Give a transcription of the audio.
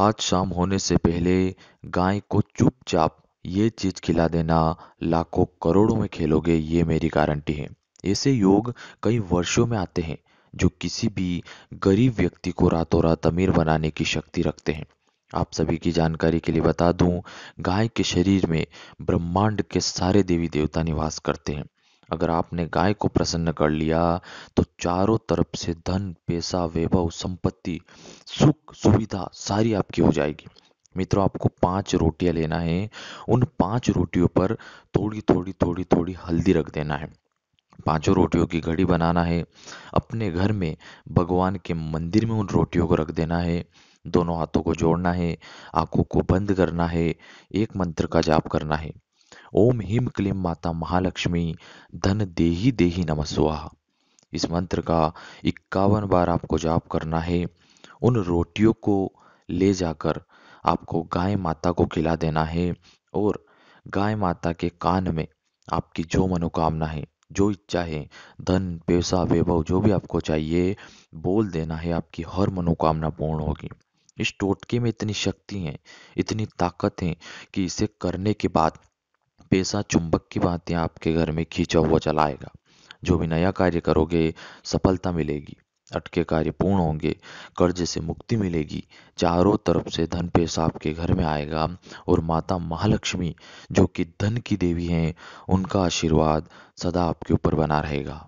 आज शाम होने से पहले गाय को चुपचाप ये चीज खिला देना लाखों करोड़ों में खेलोगे ये मेरी गारंटी है ऐसे योग कई वर्षों में आते हैं जो किसी भी गरीब व्यक्ति को रातों रात अमीर बनाने की शक्ति रखते हैं आप सभी की जानकारी के लिए बता दूं गाय के शरीर में ब्रह्मांड के सारे देवी देवता निवास करते हैं अगर आपने गाय को प्रसन्न कर लिया तो चारों तरफ से धन पैसा वैभव संपत्ति सुख सुविधा सारी आपकी हो जाएगी मित्रों आपको पांच रोटियां लेना है उन पांच रोटियों पर थोड़ी थोड़ी थोड़ी थोड़ी हल्दी रख देना है पांचों रोटियों की घड़ी बनाना है अपने घर में भगवान के मंदिर में उन रोटियों को रख देना है दोनों हाथों को जोड़ना है आंखों को बंद करना है एक मंत्र का जाप करना है ओम हिम क्लीम माता महालक्ष्मी धन देही देही नमस्वाहा इस मंत्र का इक्यावन बार आपको जाप करना है उन रोटियों को ले जाकर आपको गाय माता को खिला देना है और गाय माता के कान में आपकी जो मनोकामना है जो इच्छा है धन पैसा वैभव जो भी आपको चाहिए बोल देना है आपकी हर मनोकामना पूर्ण होगी इस टोटके में इतनी शक्ति है इतनी ताकत है कि इसे करने के बाद पेशा चुंबक की बातें आपके घर में खींचा हुआ चलाएगा जो भी नया कार्य करोगे सफलता मिलेगी अटके कार्य पूर्ण होंगे कर्ज से मुक्ति मिलेगी चारों तरफ से धन पैसा आपके घर में आएगा और माता महालक्ष्मी जो कि धन की देवी हैं उनका आशीर्वाद सदा आपके ऊपर बना रहेगा